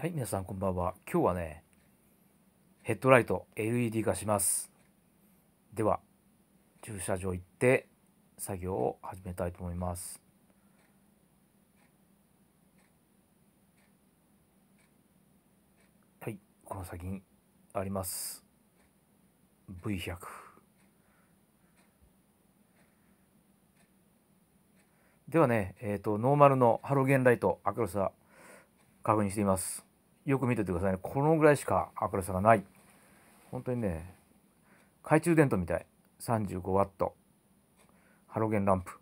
はい、皆さんこんばんは。今日はね、ヘッドライト LED 化します。では、駐車場行って作業を始めたいと思います。はい、この先にあります。V100。ではね、えっ、ー、と、ノーマルのハロゲンライト、明るさ、確認しています。よく見ててくださいねこのぐらいしか明るさがない本当にね懐中電灯みたい 35W ハロゲンランプ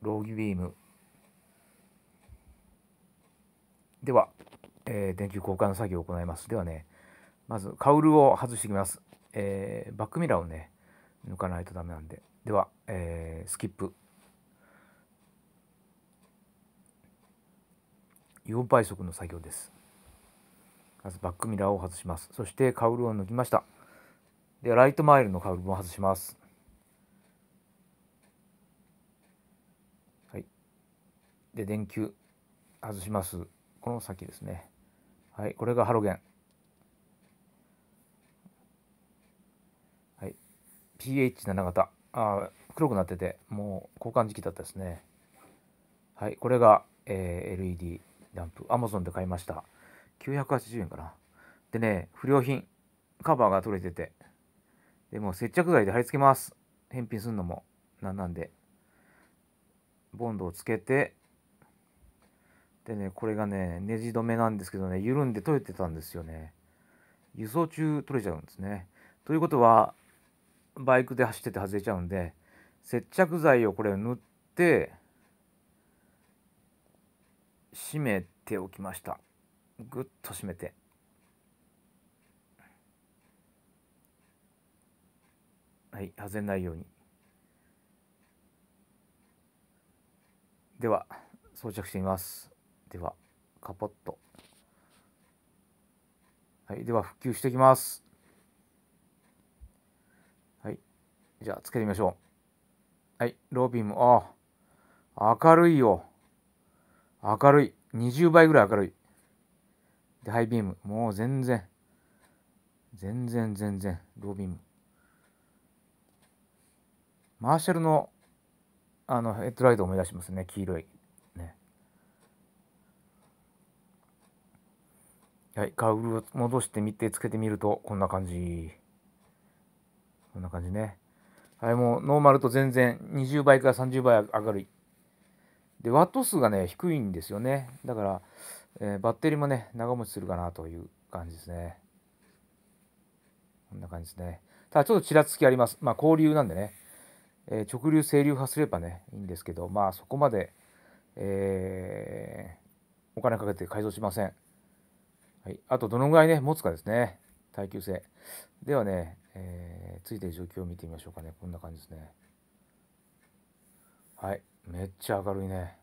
ローギビームでは、えー、電球交換作業を行いますではねまずカウルを外していきます、えー、バックミラーをね抜かないとダメなんででは、えー、スキップ4倍速の作業ですまずバックミラーを外しますそしてカウルを抜きましたでライトマイルのカウルも外しますはいで電球外しますこの先ですねはいこれがハロゲンはい PH7 型あ黒くなっててもう交換時期だったですねはいこれが、えー、LED ランプ Amazon で買いました980円かな。でね、不良品。カバーが取れてて。でも接着剤で貼り付けます。返品するのも。なんなんで。ボンドをつけて。でね、これがね、ネジ止めなんですけどね、緩んで取れてたんですよね。輸送中取れちゃうんですね。ということは、バイクで走ってて外れちゃうんで、接着剤をこれ塗って、締めておきました。ぐっと締めてはい外れないようにでは装着してみますではカポッとはいでは復旧していきますはいじゃあつけてみましょうはいロービンもああ明るいよ明るい20倍ぐらい明るいで、ハイビーム。もう全然。全然全然。ロービーム。マーシャルの、あの、ヘッドライトを思い出しますね。黄色い。ね。はい。カウルを戻してみて、つけてみると、こんな感じ。こんな感じね。はい、もうノーマルと全然20倍から30倍明るい。で、ワット数がね、低いんですよね。だから、えー、バッテリーもね長持ちするかなという感じですねこんな感じですねただちょっとちらつきありますまあ交流なんでね、えー、直流整流派すればねいいんですけどまあそこまで、えー、お金かけて改造しません、はい、あとどのぐらいね持つかですね耐久性ではね、えついてる状況を見てみましょうかねこんな感じですねはいめっちゃ明るいね